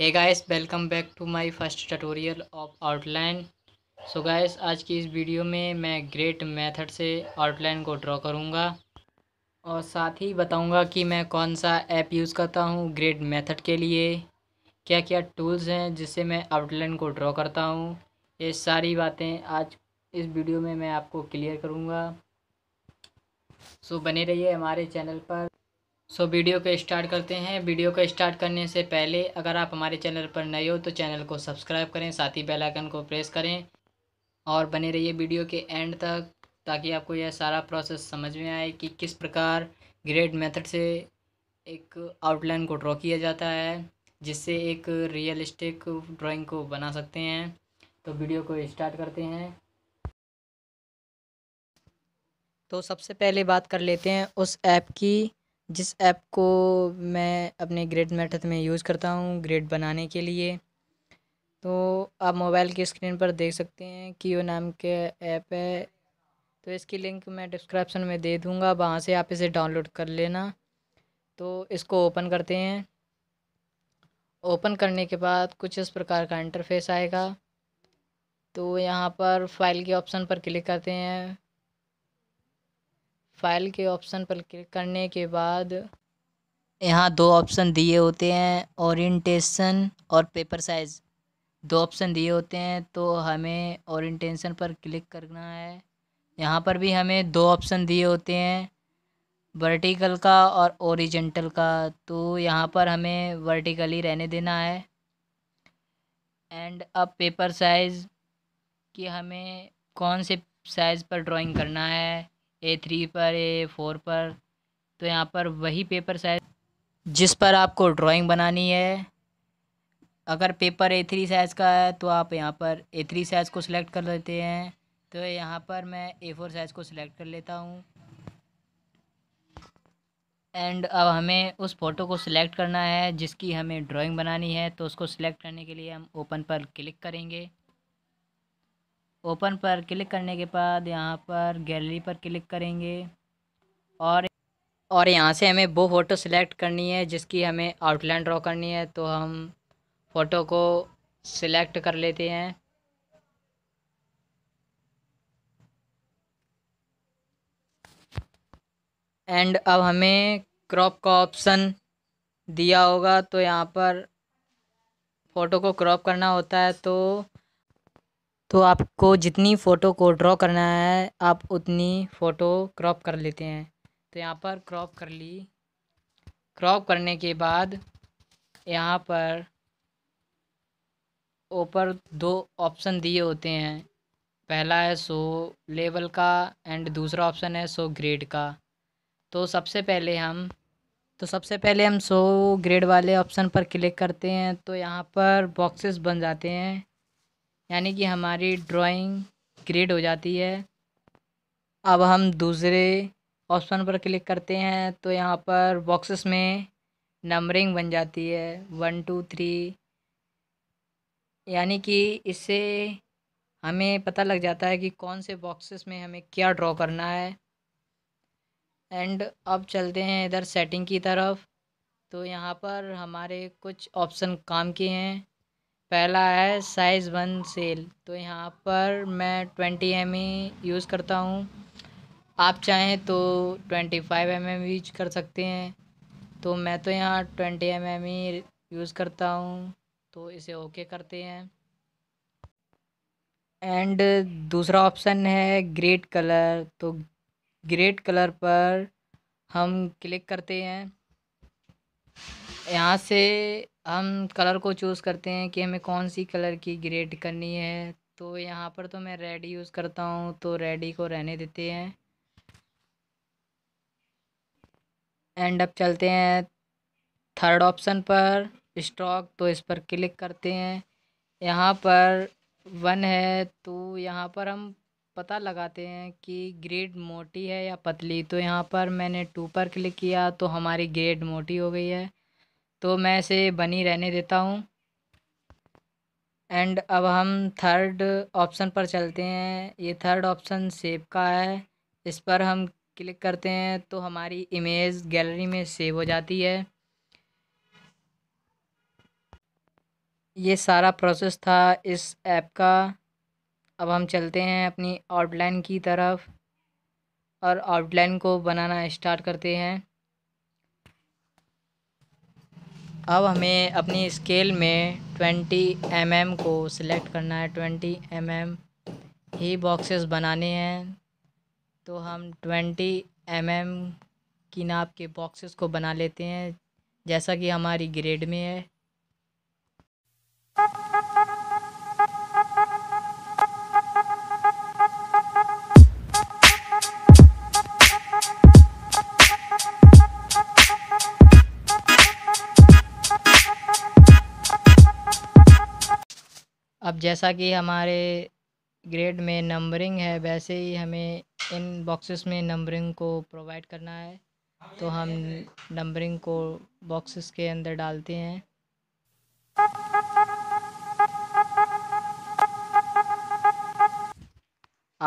है guys welcome back to my first tutorial of outline so guys आज की इस वीडियो में मैं ग्रेट मेथड से आउटलाइन को ड्रॉ करूँगा और साथ ही बताऊँगा कि मैं कौन सा ऐप यूज़ करता हूँ ग्रेट मेथड के लिए क्या क्या टूल्स हैं जिससे मैं आउटलाइन को ड्रॉ करता हूँ ये सारी बातें आज इस वीडियो में मैं आपको क्लियर करूँगा सो बने रहिए हमारे चैनल पर सो so, वीडियो को स्टार्ट करते हैं वीडियो को स्टार्ट करने से पहले अगर आप हमारे चैनल पर नए हो तो चैनल को सब्सक्राइब करें साथ ही बेल आइकन को प्रेस करें और बने रहिए वीडियो के एंड तक ताकि आपको यह सारा प्रोसेस समझ में आए कि किस प्रकार ग्रेड मेथड से एक आउटलाइन को ड्रॉ किया जाता है जिससे एक रियलिस्टिक ड्राइंग को बना सकते हैं तो वीडियो को स्टार्ट करते हैं तो सबसे पहले बात कर लेते हैं उस ऐप की जिस ऐप को मैं अपने ग्रेड मेथड में यूज़ करता हूँ ग्रेड बनाने के लिए तो आप मोबाइल की स्क्रीन पर देख सकते हैं कि यो नाम के ऐप है तो इसकी लिंक मैं डिस्क्रिप्शन में दे दूँगा वहाँ से आप इसे डाउनलोड कर लेना तो इसको ओपन करते हैं ओपन करने के बाद कुछ इस प्रकार का इंटरफेस आएगा तो यहाँ पर फाइल के ऑप्शन पर क्लिक करते हैं फाइल के ऑप्शन पर क्लिक करने के बाद यहाँ दो ऑप्शन दिए होते हैं ओरिएंटेशन और पेपर साइज़ दो ऑप्शन दिए होते हैं तो हमें ओरिएंटेशन पर क्लिक करना है यहाँ पर भी हमें दो ऑप्शन दिए होते हैं वर्टिकल का और ओरिजेंटल का तो यहाँ पर हमें वर्टिकली रहने देना है एंड अब पेपर साइज़ कि हमें कौन से साइज़ पर ड्राइंग करना है ए थ्री पर ए फोर पर तो यहाँ पर वही पेपर साइज जिस पर आपको ड्राइंग बनानी है अगर पेपर ए थ्री साइज़ का है तो आप यहाँ पर ए थ्री साइज़ को सिलेक्ट कर लेते हैं तो यहाँ पर मैं ए फोर साइज़ को सिलेक्ट कर लेता हूँ एंड अब हमें उस फ़ोटो को सिलेक्ट करना है जिसकी हमें ड्राइंग बनानी है तो उसको सिलेक्ट करने के लिए हम ओपन पर क्लिक करेंगे ओपन पर क्लिक करने के बाद यहाँ पर गैलरी पर क्लिक करेंगे और और यहाँ से हमें वो फ़ोटो सिलेक्ट करनी है जिसकी हमें आउटलाइन ड्रॉ करनी है तो हम फ़ोटो को सिलेक्ट कर लेते हैं एंड अब हमें क्रॉप का ऑप्शन दिया होगा तो यहाँ पर फ़ोटो को क्रॉप करना होता है तो तो आपको जितनी फ़ोटो को ड्रॉ करना है आप उतनी फ़ोटो क्रॉप कर लेते हैं तो यहाँ पर क्रॉप कर ली क्रॉप करने के बाद यहाँ पर ऊपर दो ऑप्शन दिए होते हैं पहला है सो लेवल का एंड दूसरा ऑप्शन है सो ग्रेड का तो सबसे पहले हम तो सबसे पहले हम सो ग्रेड वाले ऑप्शन पर क्लिक करते हैं तो यहाँ पर बॉक्सेस बन जाते हैं यानी कि हमारी ड्राइंग क्रिएट हो जाती है अब हम दूसरे ऑप्शन पर क्लिक करते हैं तो यहाँ पर बॉक्सेस में नंबरिंग बन जाती है वन टू थ्री यानी कि इससे हमें पता लग जाता है कि कौन से बॉक्सेस में हमें क्या ड्रॉ करना है एंड अब चलते हैं इधर सेटिंग की तरफ तो यहाँ पर हमारे कुछ ऑप्शन काम के हैं पहला है साइज़ वन सेल तो यहाँ पर मैं ट्वेंटी एम यूज़ करता हूँ आप चाहें तो twenty five M M use कर सकते हैं तो मैं तो यहाँ ट्वेंटी एम एम ही यूज़ करता हूँ तो इसे ओके करते हैं एंड दूसरा ऑप्शन है ग्रेट कलर तो ग्रेट कलर पर हम क्लिक करते हैं यहाँ से हम कलर को चूज़ करते हैं कि हमें कौन सी कलर की ग्रेड करनी है तो यहाँ पर तो मैं रेड यूज़ करता हूँ तो रेडी को रहने देते हैं एंड अब चलते हैं थर्ड ऑप्शन पर स्टॉक तो इस पर क्लिक करते हैं यहाँ पर वन है तो यहाँ पर हम पता लगाते हैं कि ग्रेड मोटी है या पतली तो यहाँ पर मैंने टू पर क्लिक किया तो हमारी ग्रेड मोटी हो गई है तो मैं इसे बनी रहने देता हूँ एंड अब हम थर्ड ऑप्शन पर चलते हैं ये थर्ड ऑप्शन सेव का है इस पर हम क्लिक करते हैं तो हमारी इमेज गैलरी में सेव हो जाती है ये सारा प्रोसेस था इस ऐप का अब हम चलते हैं अपनी आउटलाइन की तरफ और आउटलाइन को बनाना स्टार्ट करते हैं अब हमें अपनी स्केल में 20 एम mm को सिलेक्ट करना है 20 एम mm ही बॉक्सेस बनाने हैं तो हम 20 एम mm की नाप के बॉक्सेस को बना लेते हैं जैसा कि हमारी ग्रेड में है अब जैसा कि हमारे ग्रेड में नंबरिंग है वैसे ही हमें इन बॉक्सेस में नंबरिंग को प्रोवाइड करना है तो हम नंबरिंग को बॉक्सेस के अंदर डालते हैं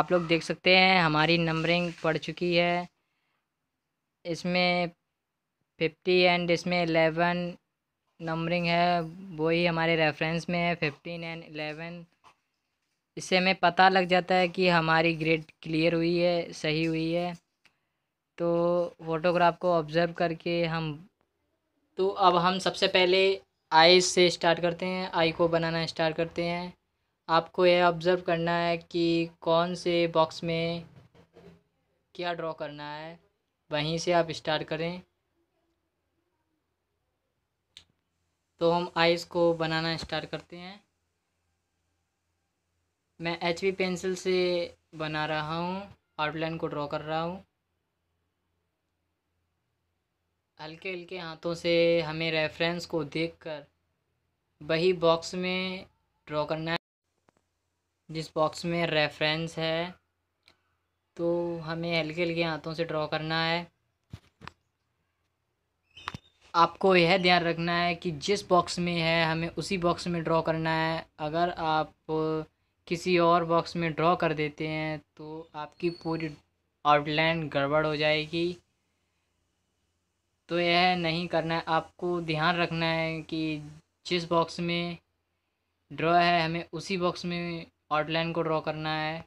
आप लोग देख सकते हैं हमारी नंबरिंग पड़ चुकी है इसमें फिफ्टी एंड इसमें एलेवन नंबरिंग है वो ही हमारे रेफरेंस में है फिफ्टीन एंड एलेवन इससे हमें पता लग जाता है कि हमारी ग्रेड क्लियर हुई है सही हुई है तो फोटोग्राफ को ऑब्ज़र्व करके हम तो अब हम सबसे पहले आई से स्टार्ट करते हैं आई को बनाना स्टार्ट करते हैं आपको यह ऑब्ज़र्व करना है कि कौन से बॉक्स में क्या ड्रॉ करना है वहीं से आप स्टार्ट करें तो हम आइस को बनाना स्टार्ट करते हैं मैं एच पेंसिल से बना रहा हूँ आउटलाइन को ड्रॉ कर रहा हूँ हल्के हल्के हाथों से हमें रेफरेंस को देखकर वही बॉक्स में ड्रॉ करना है जिस बॉक्स में रेफरेंस है तो हमें हल्के हल्के हाथों से ड्रॉ करना है आपको यह ध्यान रखना है कि जिस बॉक्स में है हमें उसी बॉक्स में ड्रॉ करना है अगर आप किसी और बॉक्स में ड्रॉ कर देते हैं तो आपकी पूरी आउटलाइन गड़बड़ हो जाएगी तो यह नहीं करना है आपको ध्यान रखना है कि जिस बॉक्स में ड्रॉ है हमें उसी बॉक्स में आउटलाइन को ड्रॉ करना है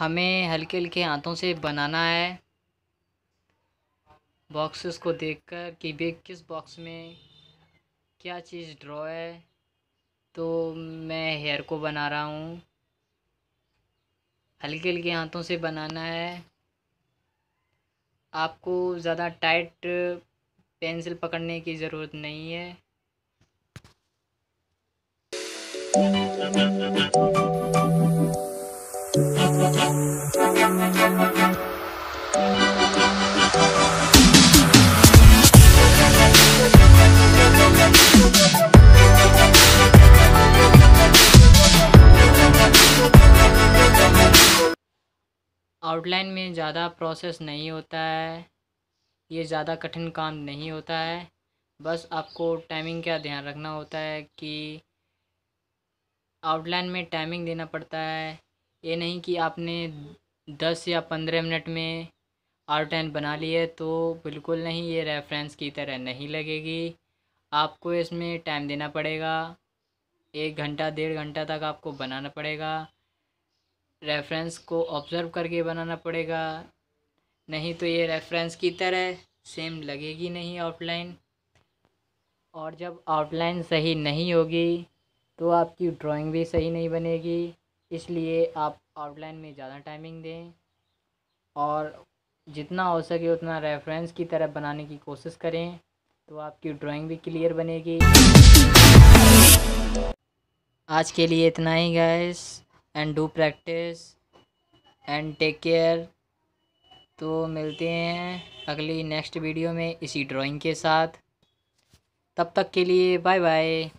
हमें हल्के हल्के हाथों से बनाना है बॉक्सेस को देखकर कि वे किस बॉक्स में क्या चीज़ ड्रॉ है तो मैं हेयर को बना रहा हूँ हल्के हल्के हाथों से बनाना है आपको ज़्यादा टाइट पेंसिल पकड़ने की ज़रूरत नहीं है ज़्यादा प्रोसेस नहीं होता है ये ज़्यादा कठिन काम नहीं होता है बस आपको टाइमिंग का ध्यान रखना होता है कि आउटलाइन में टाइमिंग देना पड़ता है ये नहीं कि आपने दस या पंद्रह मिनट में आउटलाइन बना ली है तो बिल्कुल नहीं ये रेफरेंस की तरह नहीं लगेगी आपको इसमें टाइम देना पड़ेगा एक घंटा डेढ़ घंटा तक आपको बनाना पड़ेगा रेफरेंस को ऑब्ज़र्व करके बनाना पड़ेगा नहीं तो ये रेफरेंस की तरह सेम लगेगी नहीं आउटलाइन और जब आउटलाइन सही नहीं होगी तो आपकी ड्राइंग भी सही नहीं बनेगी इसलिए आप आउटलाइन में ज़्यादा टाइमिंग दें और जितना हो सके उतना रेफरेंस की तरह बनाने की कोशिश करें तो आपकी ड्राइंग भी क्लियर बनेगी आज के लिए इतना ही guys and do practice and take care तो मिलते हैं अगली नेक्स्ट वीडियो में इसी ड्राइंग के साथ तब तक के लिए बाय बाय